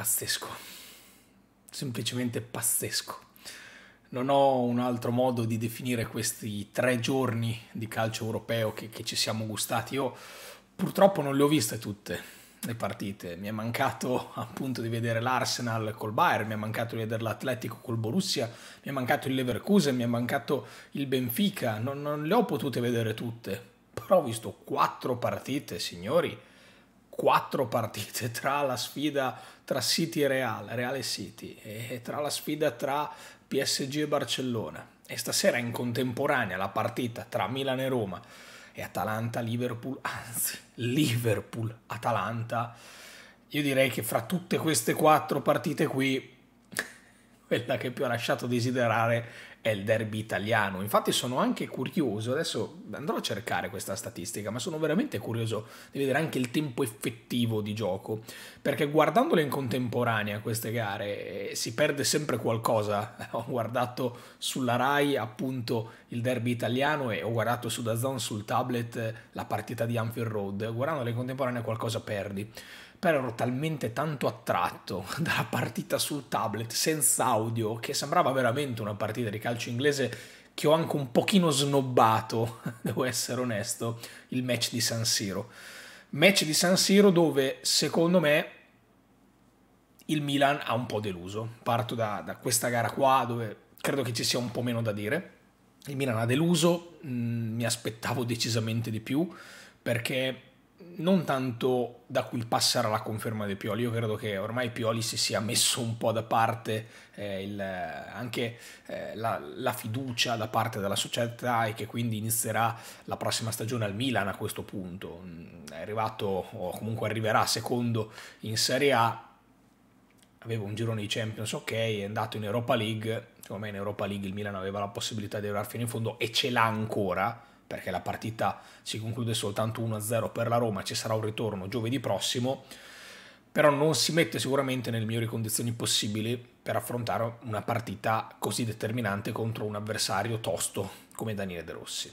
pazzesco, semplicemente pazzesco. Non ho un altro modo di definire questi tre giorni di calcio europeo che, che ci siamo gustati. Io purtroppo non le ho viste tutte le partite, mi è mancato appunto di vedere l'Arsenal col Bayern, mi è mancato di vedere l'Atletico col Borussia, mi è mancato il Leverkusen, mi è mancato il Benfica, non, non le ho potute vedere tutte, però ho visto quattro partite, signori quattro partite tra la sfida tra City e Real, Real e City, e tra la sfida tra PSG e Barcellona. E stasera in contemporanea la partita tra Milan e Roma e Atalanta-Liverpool, anzi Liverpool-Atalanta, io direi che fra tutte queste quattro partite qui, quella che più ha lasciato desiderare è il derby italiano. Infatti sono anche curioso, adesso andrò a cercare questa statistica, ma sono veramente curioso di vedere anche il tempo effettivo di gioco, perché guardandole in contemporanea queste gare eh, si perde sempre qualcosa. Ho guardato sulla RAI appunto il derby italiano e ho guardato su Dazon sul tablet eh, la partita di Anfield Road, guardandole in contemporanea qualcosa perdi però ero talmente tanto attratto dalla partita sul tablet senza audio che sembrava veramente una partita di calcio inglese che ho anche un pochino snobbato, devo essere onesto, il match di San Siro. Match di San Siro dove, secondo me, il Milan ha un po' deluso. Parto da, da questa gara qua dove credo che ci sia un po' meno da dire. Il Milan ha deluso, mh, mm, mi aspettavo decisamente di più perché non tanto da cui passerà la conferma di Pioli, io credo che ormai Pioli si sia messo un po' da parte eh, il, anche eh, la, la, fiducia da parte della società e che quindi inizierà la prossima stagione al Milan a questo punto. Mm, è arrivato o comunque arriverà secondo in Serie A, aveva un girone di Champions ok, è andato in Europa League, secondo me in Europa League il Milan aveva la possibilità di arrivare fino in fondo e ce l'ha ancora perché la partita si conclude soltanto 1-0 per la Roma, ci sarà un ritorno giovedì prossimo, però non si mette sicuramente nelle migliori condizioni possibili per affrontare una partita così determinante contro un avversario tosto come Daniele De Rossi.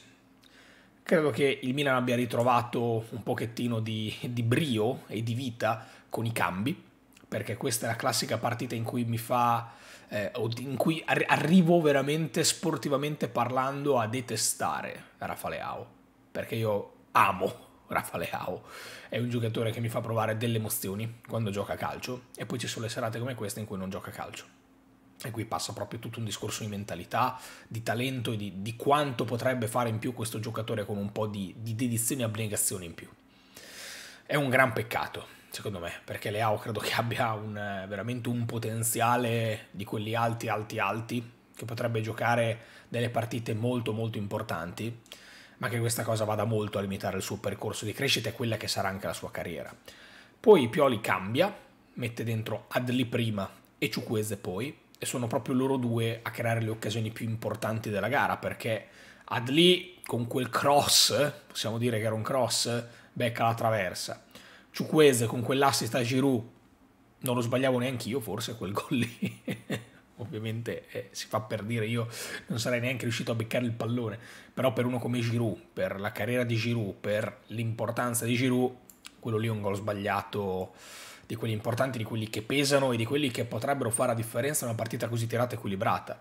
Credo che il Milan abbia ritrovato un pochettino di, di brio e di vita con i cambi, perché questa è la classica partita in cui mi fa eh, in cui arrivo veramente sportivamente parlando a detestare Rafale Ao perché io amo Rafale Ao è un giocatore che mi fa provare delle emozioni quando gioca a calcio e poi ci sono le serate come questa in cui non gioca a calcio e qui passa proprio tutto un discorso di mentalità, di talento e di, di quanto potrebbe fare in più questo giocatore con un po' di, di dedizione e abnegazione in più. È un gran peccato, secondo me, perché Leao credo che abbia un, eh, veramente un potenziale di quelli alti, alti, alti, che potrebbe giocare delle partite molto, molto importanti, ma che questa cosa vada molto a limitare il suo percorso di crescita e quella che sarà anche la sua carriera. Poi Pioli cambia, mette dentro Adli prima e Ciuquese poi, e sono proprio loro due a creare le occasioni più importanti della gara, perché Adli con quel cross, possiamo dire che era un cross, becca la traversa Ciuquese con quell'assist a Giroud, non lo sbagliavo neanche io forse quel gol lì. Ovviamente eh, si fa per dire, io non sarei neanche riuscito a beccare il pallone, però per uno come Giroud, per la carriera di Giroud, per l'importanza di Giroud, quello lì è un gol sbagliato di quelli importanti, di quelli che pesano e di quelli che potrebbero fare la differenza in una partita così tirata e equilibrata.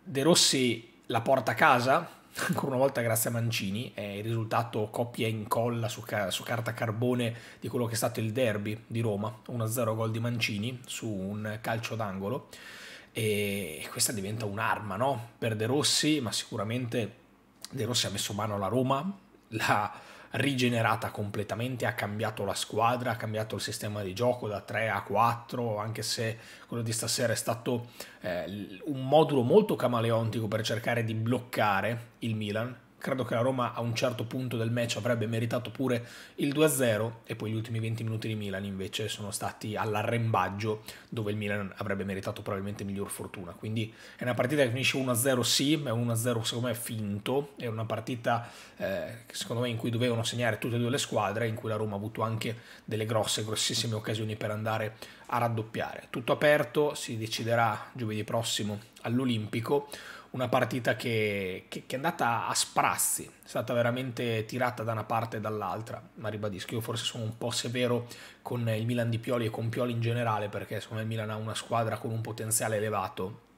De Rossi la porta a casa, ancora una volta grazie a Mancini, è il risultato copia e incolla su, ca- su, carta carbone di quello che è stato il derby di Roma, 1-0 gol di Mancini su un calcio d'angolo e questa diventa un'arma no? per De Rossi, ma sicuramente De Rossi ha messo mano alla Roma, l'ha rigenerata completamente, ha cambiato la squadra, ha cambiato il sistema di gioco da 3 a 4, anche se quello di stasera è stato eh, un modulo molto camaleontico per cercare di bloccare il Milan, credo che la Roma a un certo punto del match avrebbe meritato pure il 2-0 e poi gli ultimi 20 minuti di Milan invece sono stati all'arrembaggio dove il Milan avrebbe meritato probabilmente miglior fortuna. Quindi è una partita che finisce 1-0 sì, ma è 1-0 secondo me finto, è una partita eh, secondo me in cui dovevano segnare tutte e due le squadre, in cui la Roma ha avuto anche delle grosse, grossissime occasioni per andare a raddoppiare. Tutto aperto, si deciderà giovedì prossimo all'Olimpico una partita che, che, che, è andata a sprazzi, è stata veramente tirata da una parte e dall'altra, ma ribadisco, io forse sono un po' severo con il Milan di Pioli e con Pioli in generale, perché secondo me il Milan ha una squadra con un potenziale elevato,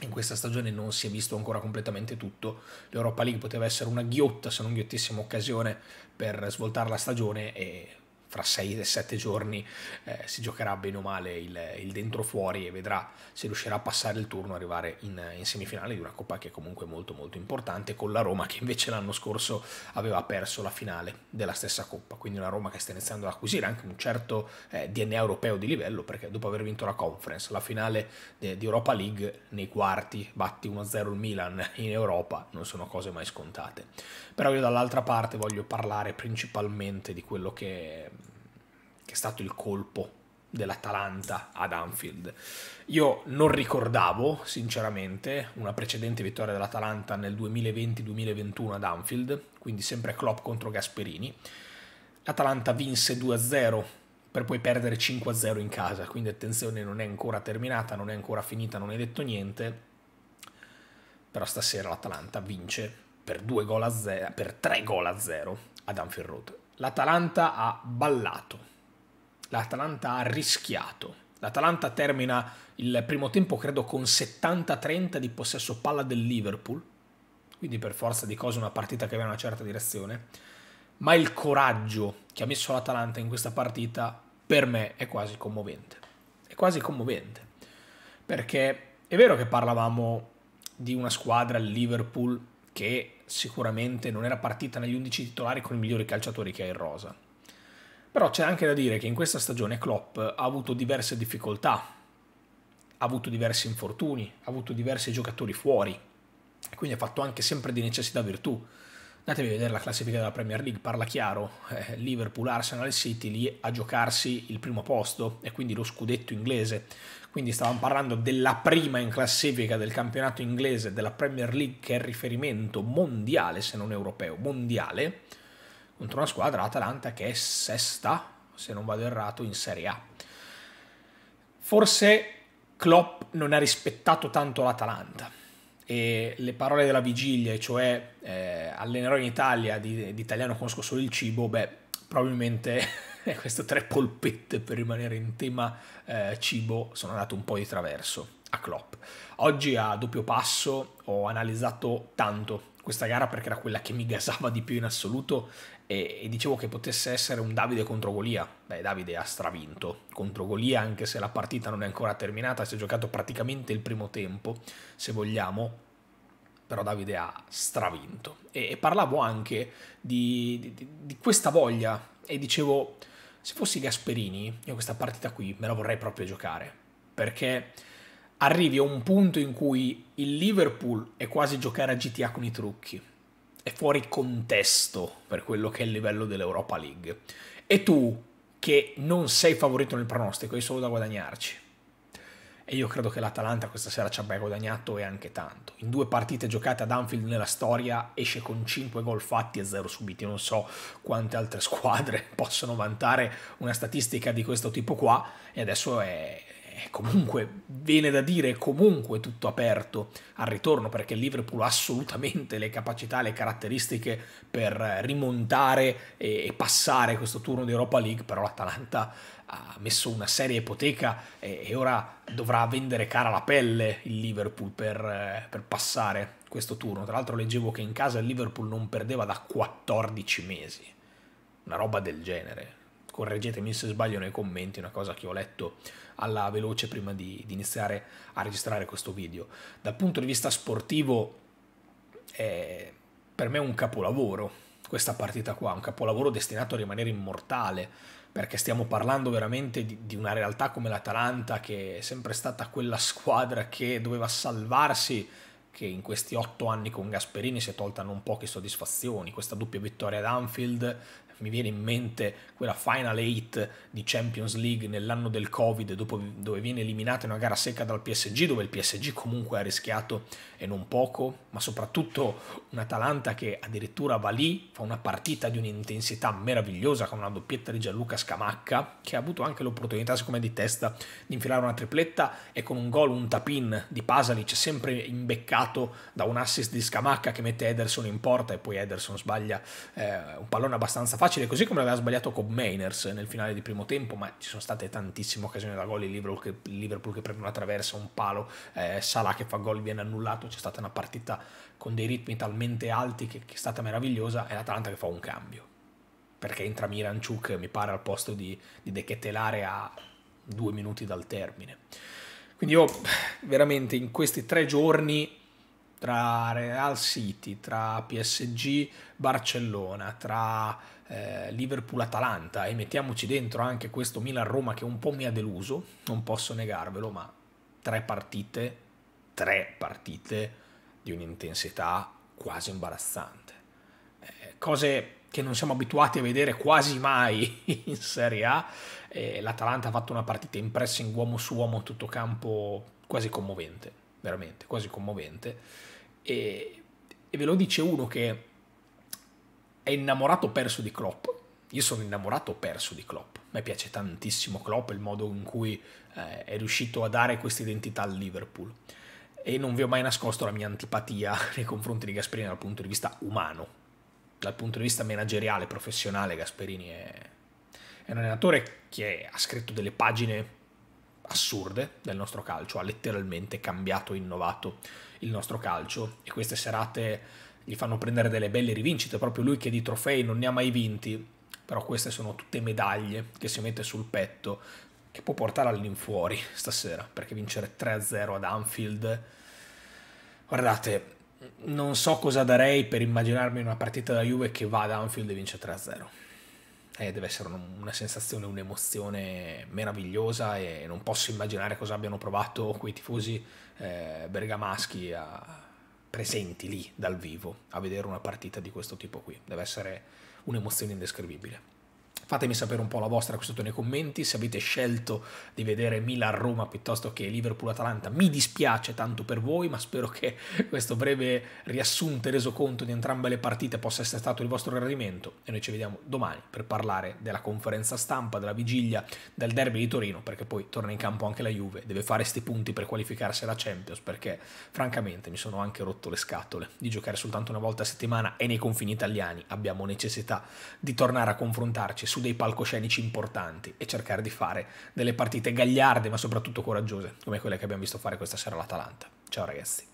in questa stagione non si è visto ancora completamente tutto, l'Europa League poteva essere una ghiotta, se non ghiottissima occasione per svoltare la stagione e fra 6 e 7 giorni eh, si giocherà bene o male il, il, dentro fuori e vedrà se riuscirà a passare il turno e arrivare in, in, semifinale di una coppa che è comunque molto molto importante con la Roma che invece l'anno scorso aveva perso la finale della stessa coppa, quindi una Roma che sta iniziando ad acquisire anche un certo eh, DNA europeo di livello perché dopo aver vinto la conference, la finale di Europa League nei quarti, batti 1-0 il Milan in Europa, non sono cose mai scontate. Però io dall'altra parte voglio parlare principalmente di quello che che è stato il colpo dell'Atalanta ad Anfield. Io non ricordavo, sinceramente, una precedente vittoria dell'Atalanta nel 2020-2021 ad Anfield, quindi sempre Klopp contro Gasperini. L'Atalanta vinse 2-0 per poi perdere 5-0 in casa, quindi attenzione, non è ancora terminata, non è ancora finita, non è detto niente. Però stasera l'Atalanta vince per 2 gol a 0, per 3 gol a 0 ad Anfield Road. L'Atalanta ha ballato l'Atalanta ha rischiato. L'Atalanta termina il primo tempo credo con 70-30 di possesso palla del Liverpool, quindi per forza di cose una partita che aveva una certa direzione, ma il coraggio che ha messo l'Atalanta in questa partita per me è quasi commovente. È quasi commovente, perché è vero che parlavamo di una squadra, il Liverpool, che sicuramente non era partita negli 11 titolari con i migliori calciatori che ha in rosa, però c'è anche da dire che in questa stagione Klopp ha avuto diverse difficoltà, ha avuto diversi infortuni, ha avuto diversi giocatori fuori, quindi ha fatto anche sempre di necessità virtù. Andatevi a vedere la classifica della Premier League, parla chiaro, eh, Liverpool, Arsenal e City lì a giocarsi il primo posto e quindi lo scudetto inglese. Quindi stavamo parlando della prima in classifica del campionato inglese della Premier League che è il riferimento mondiale, se non europeo, mondiale contro una squadra, Atalanta, che è sesta, se non vado errato, in Serie A. Forse Klopp non ha rispettato tanto l'Atalanta e le parole della vigilia, cioè eh, allenerò in Italia, di, di italiano conosco solo il cibo, beh, probabilmente eh, queste tre polpette per rimanere in tema eh, cibo sono andate un po' di traverso a Klopp. Oggi a doppio passo ho analizzato tanto questa gara perché era quella che mi gasava di più in assoluto e, e dicevo che potesse essere un Davide contro Golia. Beh, Davide ha stravinto contro Golia anche se la partita non è ancora terminata, si è giocato praticamente il primo tempo, se vogliamo, però Davide ha stravinto. E, e parlavo anche di, di, di questa voglia e dicevo, se fossi Gasperini, io questa partita qui me la vorrei proprio giocare, perché arrivi a un punto in cui il Liverpool è quasi giocare a GTA con i trucchi, è fuori contesto per quello che è il livello dell'Europa League. E tu, che non sei favorito nel pronostico, hai solo da guadagnarci. E io credo che l'Atalanta questa sera ci abbia guadagnato e anche tanto. In due partite giocate ad Anfield nella storia esce con 5 gol fatti e 0 subiti. Non so quante altre squadre possono vantare una statistica di questo tipo qua. E adesso è comunque, viene da dire, è comunque tutto aperto al ritorno perché il Liverpool ha assolutamente le capacità, le caratteristiche per rimontare e passare questo turno di Europa League, però l'Atalanta ha messo una seria ipoteca e, ora dovrà vendere cara la pelle il Liverpool per, per passare questo turno. Tra l'altro leggevo che in casa il Liverpool non perdeva da 14 mesi, una roba del genere, correggetemi se sbaglio nei commenti, una cosa che ho letto alla veloce prima di, di iniziare a registrare questo video. Dal punto di vista sportivo è per me un capolavoro questa partita qua, un capolavoro destinato a rimanere immortale, perché stiamo parlando veramente di, di una realtà come l'Atalanta che è sempre stata quella squadra che doveva salvarsi che in questi otto anni con Gasperini si è tolta non poche soddisfazioni. Questa doppia vittoria ad Anfield mi viene in mente quella Final 8 di Champions League nell'anno del Covid, dopo, dove viene eliminata in una gara secca dal PSG, dove il PSG comunque ha rischiato e non poco, ma soprattutto un Atalanta che addirittura va lì, fa una partita di un'intensità meravigliosa con una doppietta di Gianluca Scamacca, che ha avuto anche l'opportunità, siccome di testa, di infilare una tripletta e con un gol, un tapin di Pasalic, sempre imbeccato da un assist di Scamacca che mette Ederson in porta e poi Ederson sbaglia eh, un pallone abbastanza facile così come l'aveva sbagliato con Mainers nel finale di primo tempo, ma ci sono state tantissime occasioni da gol, il Liverpool, Liverpool che, prende una traversa, un palo, eh, Salah che fa gol viene annullato, c'è stata una partita con dei ritmi talmente alti che, che è stata meravigliosa, e l'Atalanta che fa un cambio, perché entra Miranchuk mi pare al posto di, di Dechettelare a due minuti dal termine. Quindi io veramente in questi tre giorni tra Real City, tra PSG Barcellona, tra eh, Liverpool-Atalanta e mettiamoci dentro anche questo Milan-Roma che un po' mi ha deluso, non posso negarvelo, ma tre partite, tre partite di un'intensità quasi imbarazzante. Eh, cose che non siamo abituati a vedere quasi mai in Serie A. Eh, L'Atalanta ha fatto una partita in pressing uomo su uomo tutto campo quasi commovente, veramente quasi commovente e, e ve lo dice uno che è innamorato perso di Klopp. Io sono innamorato perso di Klopp. A me piace tantissimo Klopp, il modo in cui eh, è riuscito a dare questa identità al Liverpool. E non vi ho mai nascosto la mia antipatia nei confronti di Gasperini dal punto di vista umano. Dal punto di vista manageriale, professionale, Gasperini è, è un allenatore che ha scritto delle pagine assurde del nostro calcio, ha letteralmente cambiato e innovato il nostro calcio e queste serate gli fanno prendere delle belle rivincite, proprio lui che di trofei non ne ha mai vinti, però queste sono tutte medaglie che si mette sul petto, che può portare all'infuori stasera, perché vincere 3-0 ad Anfield, guardate, non so cosa darei per immaginarmi una partita da Juve che va ad Anfield e vince 3-0 eh, deve essere una sensazione, un'emozione meravigliosa e non posso immaginare cosa abbiano provato quei tifosi eh, bergamaschi a, presenti lì dal vivo a vedere una partita di questo tipo qui. Deve essere un'emozione indescrivibile. Fatemi sapere un po' la vostra qui sotto nei commenti, se avete scelto di vedere Milan-Roma piuttosto che Liverpool-Atalanta, mi dispiace tanto per voi, ma spero che questo breve riassunto e resoconto di entrambe le partite possa essere stato il vostro gradimento e noi ci vediamo domani per parlare della conferenza stampa, della vigilia, del derby di Torino, perché poi torna in campo anche la Juve, deve fare sti punti per qualificarsi alla Champions, perché francamente mi sono anche rotto le scatole di giocare soltanto una volta a settimana e nei confini italiani abbiamo necessità di tornare a confrontarci sul dei palcoscenici importanti e cercare di fare delle partite gagliarde ma soprattutto coraggiose come quelle che abbiamo visto fare questa sera all'Atalanta. Ciao ragazzi.